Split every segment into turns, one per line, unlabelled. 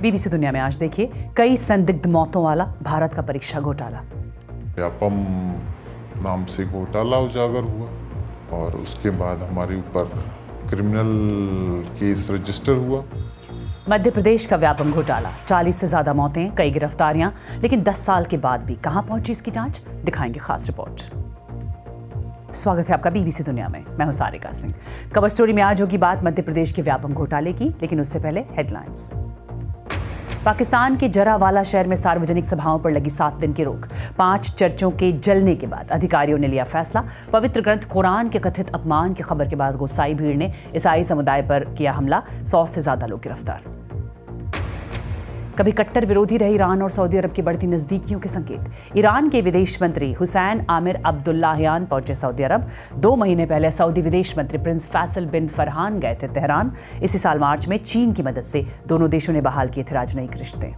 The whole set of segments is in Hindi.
बीबीसी दुनिया में आज देखिए कई संदिग्ध मौतों वाला भारत का परीक्षा घोटाला
व्यापम
नाम से घोटाला उजागर हुआ और उसके बाद हमारे ऊपर क्रिमिनल केस रजिस्टर हुआ
मध्य प्रदेश का व्यापम घोटाला 40 से ज्यादा मौतें कई गिरफ्तारियां लेकिन 10 साल के बाद भी कहां पहुंची इसकी जांच दिखाएंगे खास रिपोर्ट स्वागत है आपका बीबीसी दुनिया में मैं हूं सारिका सिंह कवर स्टोरी में आज होगी बात मध्य प्रदेश के व्यापम घोटाले की लेकिन उससे पहले हेडलाइंस पाकिस्तान के जरावाला शहर में सार्वजनिक सभाओं पर लगी सात दिन की रोक पांच चर्चों के जलने के बाद अधिकारियों ने लिया फैसला पवित्र ग्रंथ कुरान के कथित अपमान की खबर के बाद गोसाई भीड़ ने ईसाई समुदाय पर किया हमला सौ से ज्यादा लोग गिरफ्तार कभी कट्टर विरोधी रहे ईरान और सऊदी अरब की बढ़ती नज़दीकियों के संकेत ईरान के विदेश मंत्री हुसैन आमिर अब्दुल्लाहयान पहुंचे सऊदी अरब दो महीने पहले सऊदी विदेश मंत्री प्रिंस फैसल बिन फरहान गए थे तेहरान इसी साल मार्च में चीन की मदद से दोनों देशों ने बहाल किए थे राजनयिक रिश्ते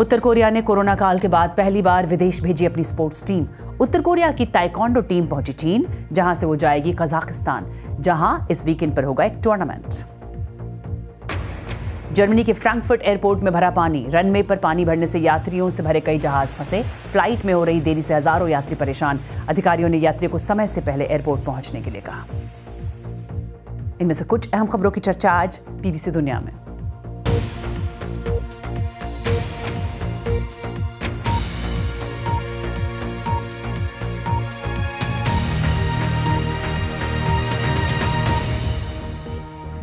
उत्तर कोरिया ने कोरोना काल के बाद पहली बार विदेश भेजी अपनी स्पोर्ट्स टीम उत्तर कोरिया की ताइकोंडो टीम पहुंची चीन जहां से वो जाएगी कजाकिस्तान जहां इस वीकेंड पर होगा एक टूर्नामेंट जर्मनी के फ्रैंकफर्ट एयरपोर्ट में भरा पानी रनवे पर पानी भरने से यात्रियों से भरे कई जहाज फंसे फ्लाइट में हो रही देरी से हजारों यात्री परेशान अधिकारियों ने यात्रियों को समय से पहले एयरपोर्ट पहुंचने के लिए कहा इनमें से कुछ अहम खबरों की चर्चा आज पीबीसी दुनिया में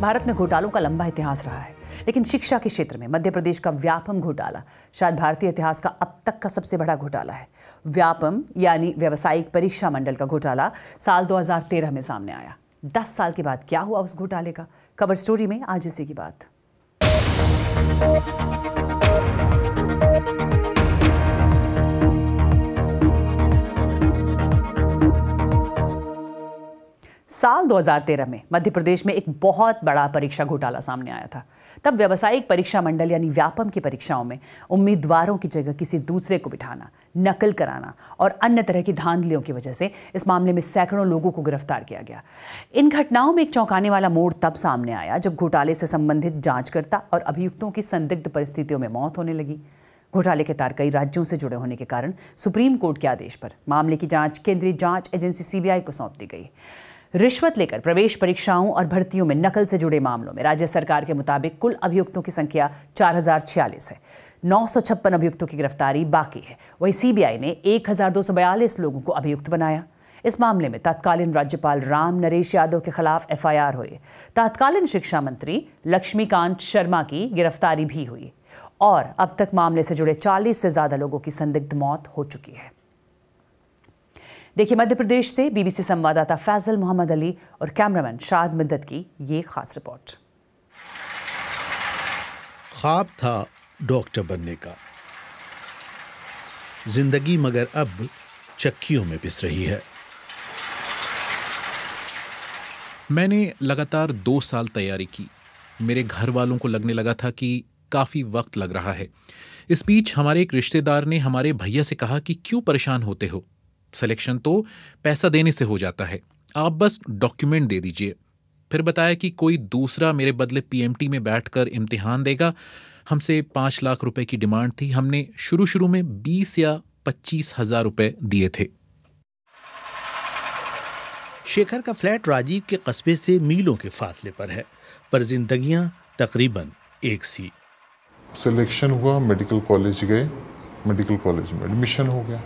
भारत में घोटालों का लंबा इतिहास रहा है लेकिन शिक्षा के क्षेत्र में मध्य प्रदेश का व्यापम घोटाला शायद भारतीय इतिहास का अब तक का सबसे बड़ा घोटाला है व्यापम यानी व्यावसायिक परीक्षा मंडल का घोटाला साल 2013 में सामने आया दस साल के बाद क्या हुआ उस घोटाले का कवर स्टोरी में आज इसी की बात साल 2013 में मध्य प्रदेश में एक बहुत बड़ा परीक्षा घोटाला सामने आया था तब व्यावसायिक परीक्षा मंडल यानी व्यापम की परीक्षाओं में उम्मीदवारों की जगह किसी दूसरे को बिठाना नकल कराना और अन्य तरह की धांधलियों की वजह से इस मामले में सैकड़ों लोगों को गिरफ्तार किया गया इन घटनाओं में एक चौंकाने वाला मोड़ तब सामने आया जब घोटाले से संबंधित जांचकर्ता और अभियुक्तों की संदिग्ध परिस्थितियों में मौत होने लगी घोटाले के तार कई राज्यों से जुड़े होने के कारण सुप्रीम कोर्ट के आदेश पर मामले की जांच केंद्रीय जांच एजेंसी सीबीआई को सौंप दी गई रिश्वत लेकर प्रवेश परीक्षाओं और भर्तियों में नकल से जुड़े मामलों में राज्य सरकार के मुताबिक कुल अभियुक्तों की संख्या चार है नौ सौ छप्पन अभियुक्तों की गिरफ्तारी बाकी है वहीं सीबीआई ने एक लोगों को अभियुक्त बनाया इस मामले में तत्कालीन राज्यपाल राम नरेश यादव के खिलाफ एफआईआर हुई तत्कालीन शिक्षा मंत्री लक्ष्मीकांत शर्मा की गिरफ्तारी भी हुई और अब तक मामले से जुड़े 40 से ज़्यादा लोगों की संदिग्ध मौत हो चुकी है देखिए मध्य प्रदेश से बीबीसी संवाददाता फैजल मोहम्मद अली और कैमरामैन शाद मिद्दत की ये खास रिपोर्ट
ख्वाब था डॉक्टर बनने का जिंदगी मगर अब चक्कियों में पिस रही है मैंने लगातार दो साल तैयारी की मेरे घर वालों को लगने लगा था कि काफ़ी वक्त लग रहा है इस बीच हमारे एक रिश्तेदार ने हमारे भैया से कहा कि क्यों परेशान होते हो सिलेक्शन तो पैसा देने से हो जाता है आप बस डॉक्यूमेंट दे दीजिए फिर बताया कि कोई दूसरा मेरे बदले पीएमटी में बैठकर इम्तिहान देगा हमसे पाँच लाख रुपए की डिमांड थी हमने शुरू शुरू में बीस या पच्चीस हजार रुपये दिए थे शेखर का फ्लैट राजीव के कस्बे से मीलों के फासले पर है पर जिंदगियां तकरीबन एक सी सिलेक्शन हुआ मेडिकल कॉलेज गए मेडिकल कॉलेज में एडमिशन हो गया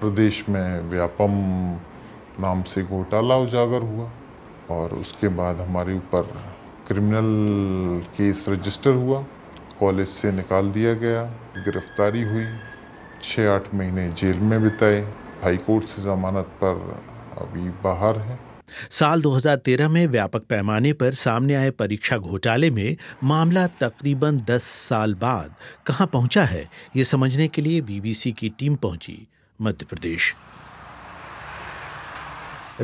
प्रदेश में व्यापम नाम से घोटाला उजागर हुआ और उसके बाद हमारे ऊपर क्रिमिनल केस रजिस्टर हुआ कॉलेज से निकाल दिया गया गिरफ्तारी हुई छः आठ महीने जेल में बिताए हाई कोर्ट से जमानत पर अभी बाहर है साल 2013 में व्यापक पैमाने पर सामने आए परीक्षा घोटाले में मामला तकरीबन 10 साल बाद कहां पहुंचा है ये समझने के लिए बीबीसी की टीम पहुंची मध्य प्रदेश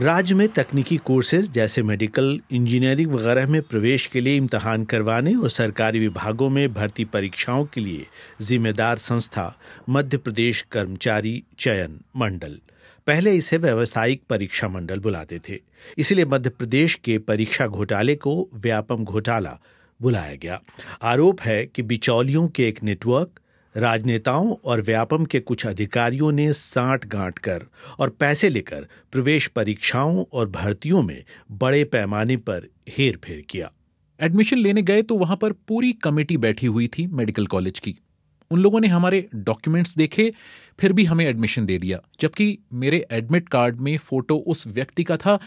राज्य में तकनीकी कोर्सेज जैसे मेडिकल इंजीनियरिंग वगैरह में प्रवेश के लिए इम्तहान करवाने और सरकारी विभागों में भर्ती परीक्षाओं के लिए जिम्मेदार संस्था मध्य प्रदेश कर्मचारी चयन मंडल पहले इसे व्यावसायिक परीक्षा मंडल बुलाते थे इसलिए मध्य प्रदेश के परीक्षा घोटाले को व्यापम घोटाला बुलाया गया आरोप है कि बिचौलियों के एक नेटवर्क राजनेताओं और व्यापम के कुछ अधिकारियों ने साठ गांट कर और पैसे लेकर प्रवेश परीक्षाओं और भर्तियों में बड़े पैमाने पर हेर फेर किया एडमिशन लेने गए तो वहां पर पूरी कमेटी बैठी हुई थी मेडिकल कॉलेज की उन लोगों ने हमारे डॉक्यूमेंट्स देखे फिर भी हमें एडमिशन दे दिया जबकि मेरे एडमिट कार्ड में फोटो उस व्यक्ति का था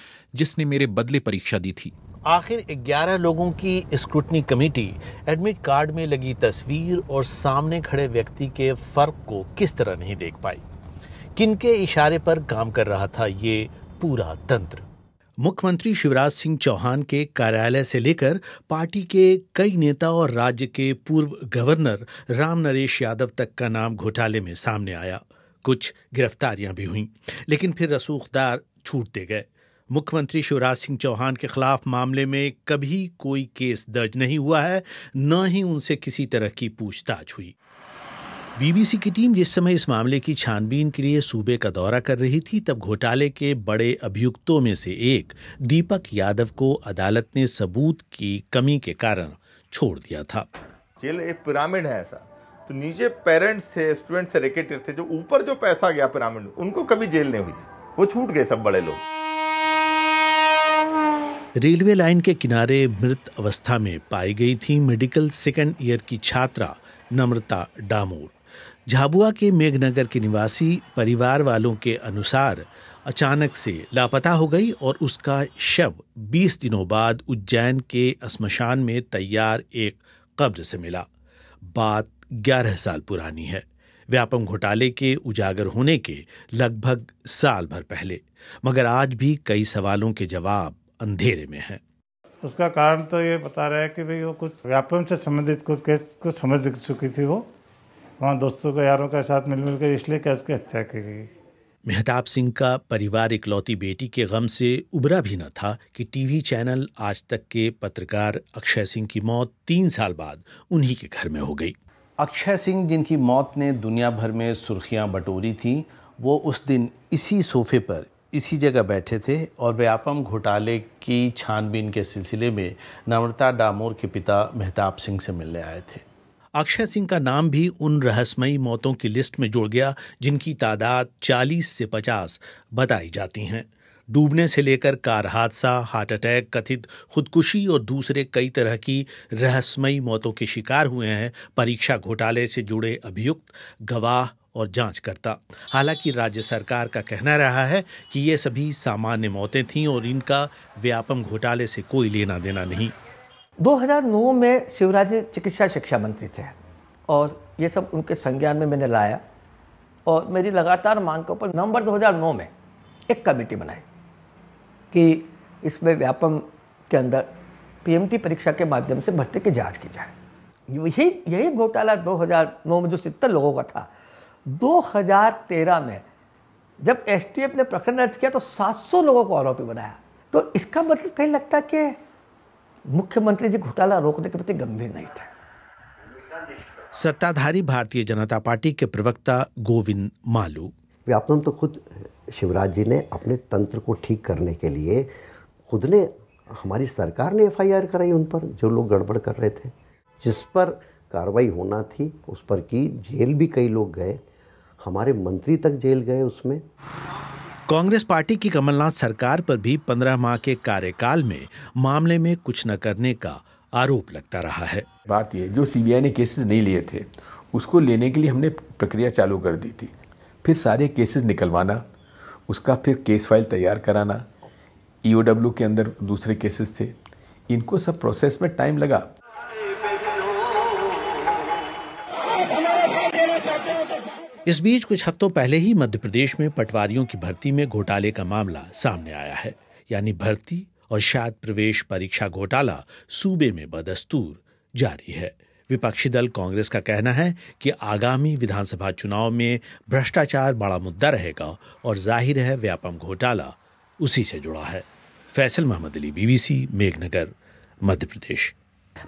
जिसने मेरे बदले परीक्षा दी थी आखिर 11 लोगों की स्क्रूटनी कमेटी एडमिट कार्ड में लगी तस्वीर और सामने खड़े व्यक्ति के फ़र्क को किस तरह नहीं देख पाई किनके इशारे पर काम कर रहा था ये पूरा तंत्र मुख्यमंत्री शिवराज सिंह चौहान के कार्यालय से लेकर पार्टी के कई नेता और राज्य के पूर्व गवर्नर राम नरेश यादव तक का नाम घोटाले में सामने आया कुछ गिरफ्तारियां भी हुईं लेकिन फिर रसूखदार छूटते गए मुख्यमंत्री शिवराज सिंह चौहान के खिलाफ मामले में कभी कोई केस दर्ज नहीं हुआ है न ही उनसे किसी तरह की पूछताछ हुई बीबीसी की टीम जिस समय इस मामले की छानबीन के लिए सूबे का दौरा कर रही थी तब घोटाले के बड़े अभियुक्तों में से एक दीपक यादव को अदालत ने सबूत की कमी के कारण छोड़ दिया था जेल एक पिरामिड है ऐसा तो नीचे पेरेंट्स थे स्टूडेंट्स थे रिकेटर थे जो ऊपर जो पैसा गया पिरामिड उनको कभी जेल नहीं हुई वो छूट गए सब बड़े लोग रेलवे लाइन के किनारे मृत अवस्था में पाई गई थी मेडिकल सेकेंड ईयर की छात्रा नम्रता डामोर झाबुआ के मेघनगर के निवासी परिवार वालों के अनुसार अचानक से लापता हो गई और उसका शव 20 दिनों बाद उज्जैन के श्मशान में तैयार एक कब्र से मिला बात 11 साल पुरानी है व्यापम घोटाले के उजागर होने के लगभग साल भर पहले मगर आज भी कई सवालों के जवाब अंधेरे में हैं उसका कारण तो ये बता रहा है कि भाई वो कुछ व्यापम से संबंधित कुछ केस
को समझ चुकी थी वो वहाँ दोस्तों को यारों के साथ मिल मिलकर इसलिए क्या उसकी हत्या की गई
मेहताब सिंह का परिवार इकलौती बेटी के गम से उबरा भी न था कि टीवी चैनल आज तक के पत्रकार अक्षय सिंह की मौत तीन साल बाद उन्हीं के घर में हो गई अक्षय सिंह जिनकी मौत ने दुनिया भर में सुर्खियां बटोरी थी वो उस दिन इसी सोफे पर इसी जगह बैठे थे और व्यापम घोटाले की छानबीन के सिलसिले में नम्रता डामोर के पिता मेहताब सिंह से मिलने आए थे अक्षय सिंह का नाम भी उन रहस्यमयी मौतों की लिस्ट में जुड़ गया जिनकी तादाद 40 से 50 बताई जाती हैं डूबने से लेकर कार हादसा हार्ट अटैक कथित खुदकुशी और दूसरे कई तरह की रहस्यमयी मौतों के शिकार हुए हैं परीक्षा घोटाले से जुड़े अभियुक्त गवाह और जांच करता हालांकि राज्य सरकार का कहना रहा है कि ये सभी सामान्य मौतें थीं और इनका व्यापम घोटाले से कोई लेना देना नहीं 2009 में शिवराज चिकित्सा शिक्षा मंत्री थे और ये सब उनके संज्ञान में मैंने लाया और मेरी लगातार मांग के ऊपर नवंबर 2009 में एक कमेटी बनाई कि इसमें व्यापम के अंदर पीएमटी परीक्षा के माध्यम से भर्ती की जांच की जाए यही यही घोटाला 2009 में जो सितर लोगों का था 2013 में जब एसटीएफ ने प्रकरण दर्ज किया तो 700 लोगों को आरोपी बनाया तो इसका मतलब कहीं लगता कि मुख्यमंत्री जी घोटाला रोकने के प्रति गंभीर नहीं थे सत्ताधारी भारतीय जनता पार्टी के प्रवक्ता गोविंद मालू व्यापम तो खुद शिवराज जी ने अपने तंत्र को ठीक करने के लिए खुद ने हमारी सरकार ने एफ कराई उन पर जो लोग गड़बड़ कर रहे थे जिस पर कार्रवाई होना थी उस पर की जेल भी कई लोग गए हमारे मंत्री तक जेल गए उसमें कांग्रेस पार्टी की कमलनाथ सरकार पर भी पंद्रह माह के कार्यकाल में मामले में कुछ न करने का आरोप लगता रहा है बात यह जो सीबीआई ने केसेस नहीं लिए थे उसको लेने के लिए हमने प्रक्रिया चालू कर दी थी फिर सारे केसेस निकलवाना उसका फिर केस फाइल तैयार कराना ईओडब्ल्यू e के अंदर दूसरे केसेस थे इनको सब प्रोसेस में टाइम लगा इस बीच कुछ हफ्तों पहले ही मध्य प्रदेश में पटवारियों की भर्ती में घोटाले का मामला सामने आया है यानी भर्ती और शायद प्रवेश परीक्षा घोटाला सूबे में बदस्तूर जारी है विपक्षी दल कांग्रेस का कहना है कि आगामी विधानसभा चुनाव में भ्रष्टाचार बड़ा मुद्दा रहेगा और जाहिर है व्यापम घोटाला उसी से जुड़ा है फैसल मोहम्मद अली बीबीसी मेघनगर मध्य प्रदेश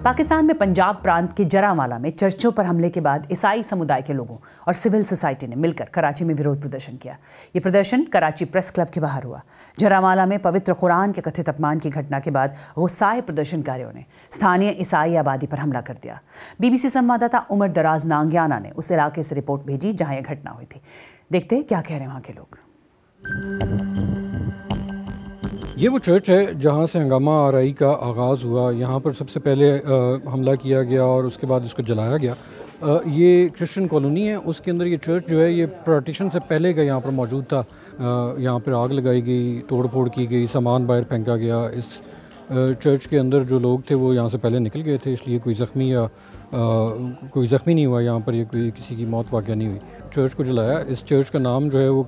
पाकिस्तान में पंजाब प्रांत के जरावाला में चर्चों पर हमले के बाद ईसाई समुदाय के लोगों और सिविल सोसाइटी ने मिलकर कराची में विरोध प्रदर्शन किया ये प्रदर्शन कराची प्रेस क्लब के बाहर हुआ जरावाला में पवित्र कुरान के कथित अपमान की घटना के बाद गुस्साए प्रदर्शनकारियों ने स्थानीय ईसाई आबादी पर हमला कर दिया बीबीसी संवाददाता उमर दराज नांगियाना ने उस इलाके से रिपोर्ट भेजी जहाँ यह घटना हुई थी देखते क्या कह रहे हैं वहाँ के लोग
ये वो चर्च है जहाँ से हंगामा आरई का आगाज़ हुआ यहाँ पर सबसे पहले आ, हमला किया गया और उसके बाद इसको जलाया गया आ, ये क्रिश्चियन कॉलोनी है उसके अंदर ये चर्च जो है ये पार्टीशन से पहले का यहाँ पर मौजूद था यहाँ पर आग लगाई गई तोड़ फोड़ की गई सामान बाहर फेंका गया इस चर्च के अंदर जो लोग थे वो यहाँ से पहले निकल गए थे इसलिए कोई ज़ख्मी या आ, कोई ज़ख्मी नहीं हुआ यहाँ पर ये कोई किसी की मौत वाक़ नहीं हुई चर्च को जलाया इस चर्च का नाम जो है वो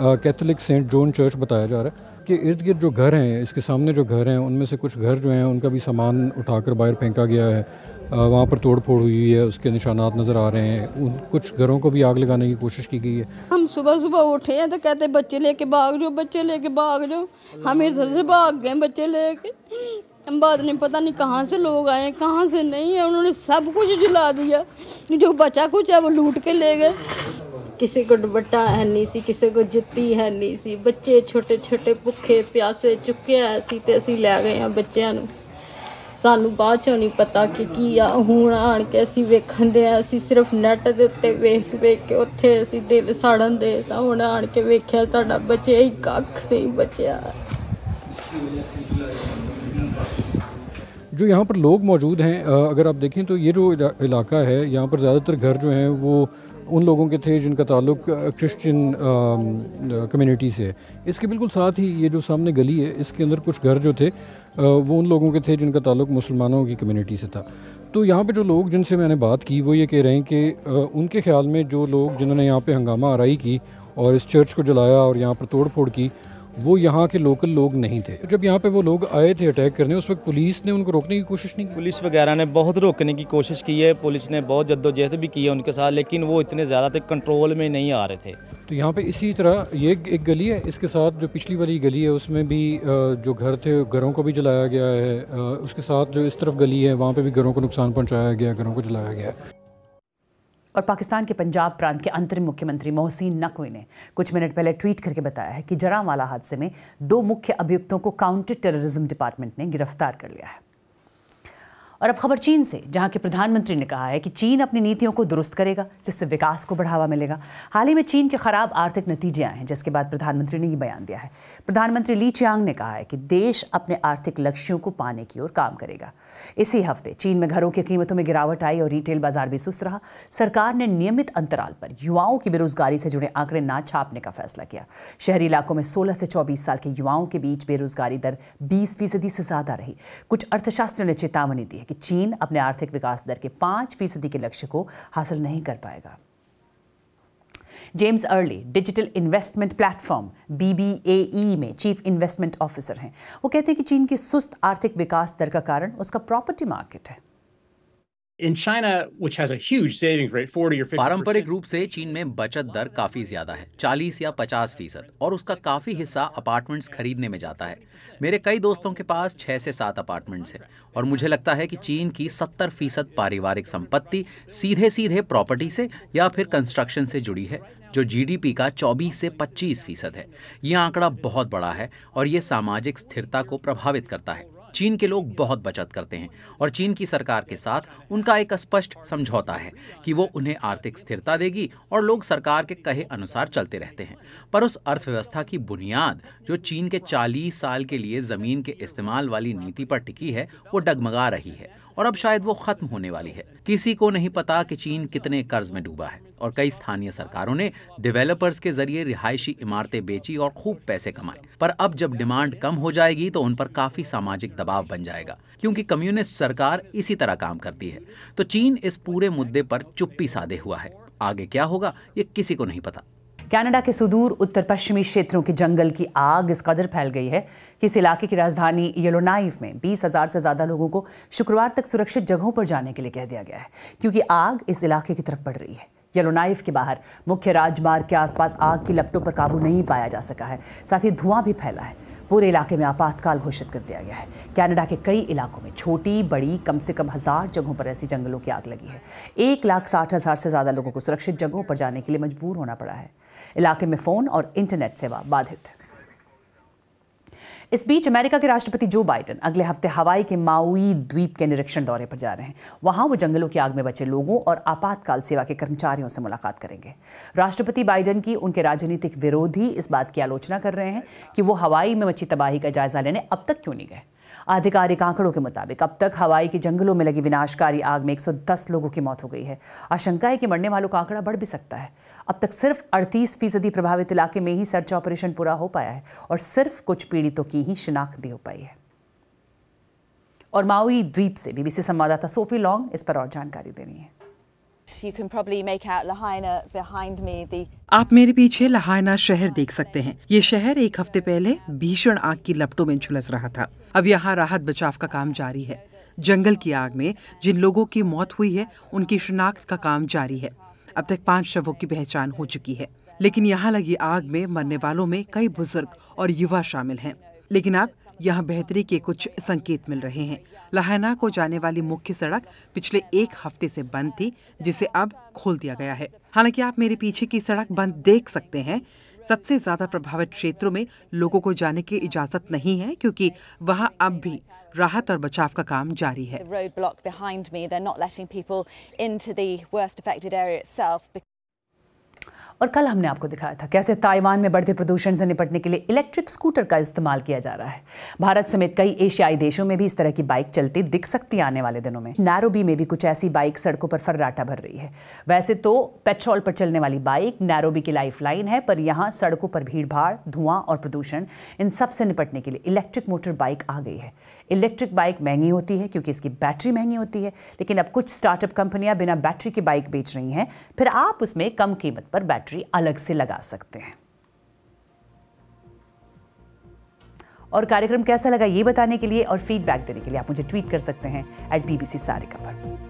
कैथलिक सेंट जॉन चर्च बताया जा रहा है इसके इर्द गिर्द जो घर हैं इसके सामने जो घर हैं उनमें से कुछ घर जो हैं उनका भी सामान उठाकर बाहर फेंका गया है वहाँ पर तोड़ फोड़ हुई है उसके निशानात नज़र आ रहे हैं उन कुछ घरों को भी आग लगाने की कोशिश की गई है हम सुबह सुबह उठे हैं तो कहते हैं बच्चे लेके भाग जाओ बच्चे लेके भाग जाओ हम इधर से भाग गए बच्चे लेके बाद में पता नहीं कहाँ से लोग आए कहाँ से नहीं है उन्होंने सब कुछ जला दिया जो बचा कुछ है वो लूट के ले गए किसी को दुबट्टा है नहीं सी किसी को जुत्ती है नहीं सी बच्चे छोटे छोटे भुखे प्यासे चुके सी तो असी लै गए बच्चों सानू बाद नहीं पता कि की आ हूँ आण वेखन दे सिर्फ नैट के उत्ते वेख वेख के उत्थे असी दिल साड़न दे हूँ आण के साढ़ा बचे कख नहीं बचा जो यहाँ पर लोग मौजूद हैं अगर आप देखें तो ये जो इलाका है यहाँ पर ज़्यादातर घर जो हैं वो उन लोगों के थे जिनका ताल्लुक क्रिश्चियन कम्युनिटी से है इसके बिल्कुल साथ ही ये जो सामने गली है इसके अंदर कुछ घर जो थे वो उन लोगों के थे जिनका ताल्लुक मुसलमानों की कम्युनिटी से था तो यहाँ पे जो लोग जिनसे मैंने बात की वो ये कह रहे हैं कि उनके ख्याल में जो लोग जिन्होंने यहाँ पे हंगामा आरई की और इस चर्च को जलाया और यहाँ पर तोड़ फोड़ की वो यहाँ के लोकल लोग नहीं थे जब यहाँ पे वो लोग आए थे अटैक करने उस वक्त पुलिस ने उनको रोकने की कोशिश नहीं की पुलिस वगैरह ने बहुत रोकने की कोशिश की है पुलिस
ने बहुत जद्दोजहद भी की है उनके साथ लेकिन वो इतने ज़्यादा तक कंट्रोल में नहीं आ रहे थे
तो यहाँ पे इसी तरह ये एक गली है इसके साथ जो पिछली वाली गली है उसमें भी जो घर थे घरों को भी जलाया गया है उसके साथ जो इस तरफ गली है वहाँ पर भी घरों को नुकसान पहुँचाया गया घरों को जलाया गया
है और पाकिस्तान के पंजाब प्रांत के अंतरिम मुख्यमंत्री मोहसिन नकवी ने कुछ मिनट पहले ट्वीट करके बताया है कि जरावाला हादसे में दो मुख्य अभियुक्तों को काउंटर टेररिज्म डिपार्टमेंट ने गिरफ्तार कर लिया है और अब खबर चीन से जहां के प्रधानमंत्री ने कहा है कि चीन अपनी नीतियों को दुरुस्त करेगा जिससे विकास को बढ़ावा मिलेगा हाल ही में चीन के खराब आर्थिक नतीजे आए हैं जिसके बाद प्रधानमंत्री ने यह बयान दिया है प्रधानमंत्री ली चियांग ने कहा है कि देश अपने आर्थिक लक्ष्यों को पाने की ओर काम करेगा इसी हफ्ते चीन में घरों की कीमतों में गिरावट आई और रिटेल बाजार भी सुस्त रहा सरकार ने नियमित अंतराल पर युवाओं की बेरोजगारी से जुड़े आंकड़े ना छापने का फैसला किया शहरी इलाकों में सोलह से चौबीस साल के युवाओं के बीच बेरोजगारी दर बीस फीसदी से ज्यादा रही कुछ अर्थशास्त्रियों ने चेतावनी दी है कि चीन अपने आर्थिक विकास दर के पांच फीसदी के लक्ष्य को हासिल नहीं कर पाएगा James Early digital investment platform B में चीफ इन्वेस्टमेंट ऑफिसर हैं वो कहते हैं कि चीन की सुस्त आर्थिक विकास दर का कारण उसका प्रॉपर्टी मार्केट है in China which
has a huge rate 40 50 पारंपरिक रूप से चीन में बचत दर काफी ज्यादा है 40 या 50 फीसद और उसका काफी हिस्सा अपार्टमेंट्स खरीदने में जाता है मेरे कई दोस्तों के पास 6 से 7 अपार्टमेंट्स हैं और मुझे लगता है कि चीन की 70 फीसद पारिवारिक संपत्ति सीधे सीधे प्रॉपर्टी से या फिर कंस्ट्रक्शन से जुड़ी है जो जीडीपी का 24 से 25 फीसद है ये आंकड़ा बहुत बड़ा है और ये सामाजिक स्थिरता को प्रभावित करता है चीन के लोग बहुत बचत करते हैं और चीन की सरकार के साथ उनका एक स्पष्ट समझौता है कि वो उन्हें आर्थिक स्थिरता देगी और लोग सरकार के कहे अनुसार चलते रहते हैं पर उस अर्थव्यवस्था की बुनियाद जो चीन के 40 साल के लिए ज़मीन के इस्तेमाल वाली नीति पर टिकी है वो डगमगा रही है और अब शायद वो खत्म होने वाली है किसी को नहीं पता कि चीन कितने कर्ज में डूबा है और कई स्थानीय सरकारों ने डेवलपर्स के जरिए रिहायशी इमारतें बेची और खूब पैसे कमाए पर अब जब डिमांड कम हो जाएगी तो उन पर काफी सामाजिक दबाव बन जाएगा क्योंकि कम्युनिस्ट सरकार इसी तरह काम करती है तो चीन इस पूरे
मुद्दे पर चुप्पी
साधे हुआ है आगे क्या होगा ये किसी को नहीं पता
कनाडा के सुदूर उत्तर पश्चिमी क्षेत्रों के जंगल की आग इस कदर फैल गई है कि इस इलाके की राजधानी येलोनाइव में बीस हज़ार से ज़्यादा लोगों को शुक्रवार तक सुरक्षित जगहों पर जाने के लिए कह दिया गया है क्योंकि आग इस इलाके की तरफ बढ़ रही है येलोनाइव के बाहर मुख्य राजमार्ग के आसपास आग की लपटों पर काबू नहीं पाया जा सका है साथ ही धुआं भी फैला है पूरे इलाके में आपातकाल घोषित कर दिया गया है कनाडा के कई इलाकों में छोटी बड़ी कम से कम हज़ार जगहों पर ऐसी जंगलों की आग लगी है एक लाख साठ हज़ार से ज़्यादा लोगों को सुरक्षित जगहों पर जाने के लिए मजबूर होना पड़ा है इलाके में फ़ोन और इंटरनेट सेवा बाधित इस बीच अमेरिका के राष्ट्रपति जो बाइडन अगले हफ्ते हवाई के माउई द्वीप के निरीक्षण दौरे पर जा रहे हैं वहां वो जंगलों की आग में बचे लोगों और आपातकाल सेवा के कर्मचारियों से मुलाकात करेंगे राष्ट्रपति बाइडन की उनके राजनीतिक विरोधी इस बात की आलोचना कर रहे हैं कि वो हवाई में मची तबाही का जायजा लेने अब तक क्यों नहीं गए आधिकारिक आंकड़ों के मुताबिक अब तक हवाई के जंगलों में लगी विनाशकारी आग में 110 लोगों की मौत हो गई है आशंका है कि मरने वालों का आंकड़ा बढ़ भी सकता है अब तक सिर्फ अड़तीस फीसदी प्रभावित इलाके में ही सर्च ऑपरेशन पूरा हो पाया है और सिर्फ कुछ पीड़ितों की ही शिनाख्त भी हो पाई है और माओई द्वीप से बीबीसी संवाददाता सोफी लॉन्ग इस पर और जानकारी behind me, the... आप मेरे पीछे लहायना शहर देख सकते हैं ये शहर एक हफ्ते पहले भीषण आग की लपटों में झुलस रहा था अब यहाँ राहत बचाव का काम जारी है जंगल की आग में जिन लोगों की मौत हुई है उनकी शिनाख्त का काम जारी है अब तक पांच शवों की पहचान हो चुकी है लेकिन यहाँ लगी आग में मरने वालों में कई बुजुर्ग और युवा शामिल हैं लेकिन अब यहाँ बेहतरी के कुछ संकेत मिल रहे हैं लहाना को जाने वाली मुख्य सड़क पिछले एक हफ्ते से बंद थी जिसे अब खोल दिया गया है हालांकि आप मेरे पीछे की सड़क बंद देख सकते हैं सबसे ज्यादा प्रभावित क्षेत्रों में लोगों को जाने की इजाजत नहीं है क्योंकि वहां अब भी राहत और बचाव का काम जारी है और कल हमने आपको दिखाया था कैसे ताइवान में बढ़ते प्रदूषण से निपटने के लिए इलेक्ट्रिक स्कूटर का इस्तेमाल किया जा रहा है भारत समेत कई एशियाई देशों में भी इस तरह की बाइक चलती दिख सकती आने वाले दिनों में नैरोबी में भी कुछ ऐसी बाइक सड़कों पर फर्राटा भर रही है वैसे तो पेट्रोल पर चलने वाली बाइक नैरोबी की लाइफ लाइन है पर यहाँ सड़कों पर भीड़ भाड़ धुआं और प्रदूषण इन सबसे निपटने के लिए इलेक्ट्रिक मोटर बाइक आ गई है इलेक्ट्रिक बाइक महंगी होती है क्योंकि इसकी बैटरी महंगी होती है लेकिन अब कुछ स्टार्टअप कंपनियां बिना बैटरी की बाइक बेच रही हैं फिर आप उसमें कम कीमत पर बैटरी अलग से लगा सकते हैं और कार्यक्रम कैसा लगा ये बताने के लिए और फीडबैक देने के लिए आप मुझे ट्वीट कर सकते हैं एट बीबीसी सारे सी सारिका पर